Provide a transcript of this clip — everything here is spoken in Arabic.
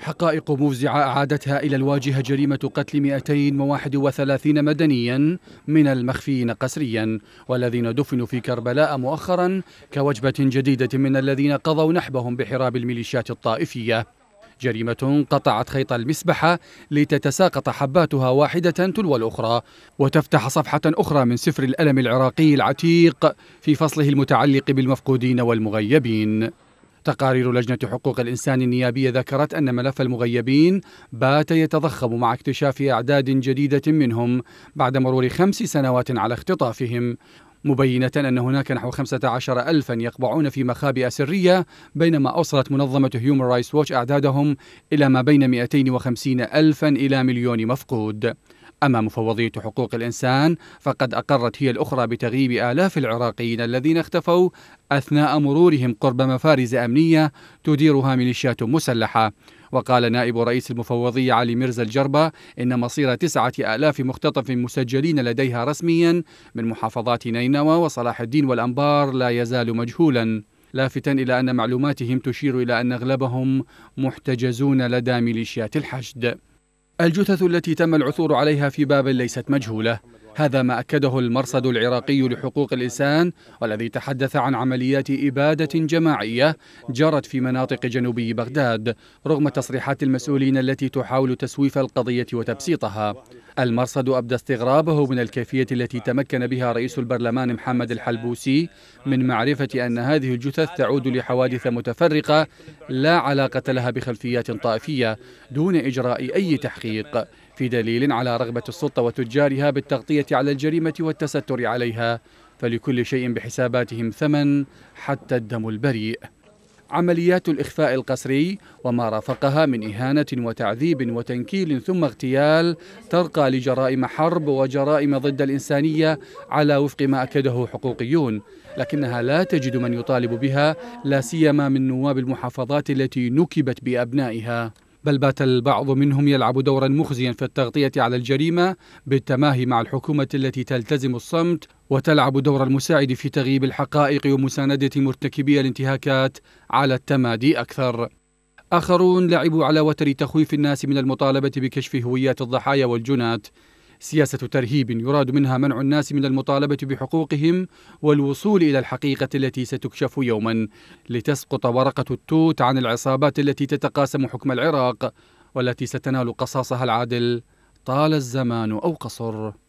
حقائق مفزعة أعادتها إلى الواجهة جريمة قتل 231 مدنيا من المخفيين قسريا والذين دفنوا في كربلاء مؤخرا كوجبة جديدة من الذين قضوا نحبهم بحراب الميليشيات الطائفية جريمة قطعت خيط المسبحة لتتساقط حباتها واحدة تلو الأخرى وتفتح صفحة أخرى من سفر الألم العراقي العتيق في فصله المتعلق بالمفقودين والمغيبين تقارير لجنة حقوق الإنسان النيابية ذكرت أن ملف المغيبين بات يتضخم مع اكتشاف أعداد جديدة منهم بعد مرور خمس سنوات على اختطافهم مبينة أن هناك نحو 15 ألفا يقبعون في مخابئ سرية بينما أوصلت منظمة هيومن رايتس ووتش أعدادهم إلى ما بين 250 ألفا إلى مليون مفقود أما مفوضية حقوق الإنسان فقد أقرت هي الأخرى بتغييب آلاف العراقيين الذين اختفوا أثناء مرورهم قرب مفارز أمنية تديرها ميليشيات مسلحة وقال نائب رئيس المفوضية علي مرز الجربة إن مصير تسعة آلاف مختطف مسجلين لديها رسميا من محافظات نينوى وصلاح الدين والأنبار لا يزال مجهولا لافتا إلى أن معلوماتهم تشير إلى أن أغلبهم محتجزون لدى ميليشيات الحشد الجثث التي تم العثور عليها في بابل ليست مجهولة هذا ما أكده المرصد العراقي لحقوق الإنسان والذي تحدث عن عمليات إبادة جماعية جرت في مناطق جنوبي بغداد رغم تصريحات المسؤولين التي تحاول تسويف القضية وتبسيطها المرصد أبدى استغرابه من الكيفية التي تمكن بها رئيس البرلمان محمد الحلبوسي من معرفة أن هذه الجثث تعود لحوادث متفرقة لا علاقة لها بخلفيات طائفية دون إجراء أي تحقيق في دليل على رغبة السلطة وتجارها بالتغطية على الجريمة والتستر عليها فلكل شيء بحساباتهم ثمن حتى الدم البريء عمليات الإخفاء القسري وما رافقها من إهانة وتعذيب وتنكيل ثم اغتيال ترقى لجرائم حرب وجرائم ضد الإنسانية على وفق ما أكده حقوقيون لكنها لا تجد من يطالب بها لا سيما من نواب المحافظات التي نكبت بأبنائها بل بات البعض منهم يلعب دورا مخزيا في التغطية على الجريمة بالتماهي مع الحكومة التي تلتزم الصمت وتلعب دور المساعد في تغييب الحقائق ومساندة مرتكبي الانتهاكات على التمادي أكثر آخرون لعبوا على وتر تخويف الناس من المطالبة بكشف هويات الضحايا والجنات سياسة ترهيب يراد منها منع الناس من المطالبة بحقوقهم والوصول إلى الحقيقة التي ستكشف يوما لتسقط ورقة التوت عن العصابات التي تتقاسم حكم العراق والتي ستنال قصاصها العادل طال الزمان أو قصر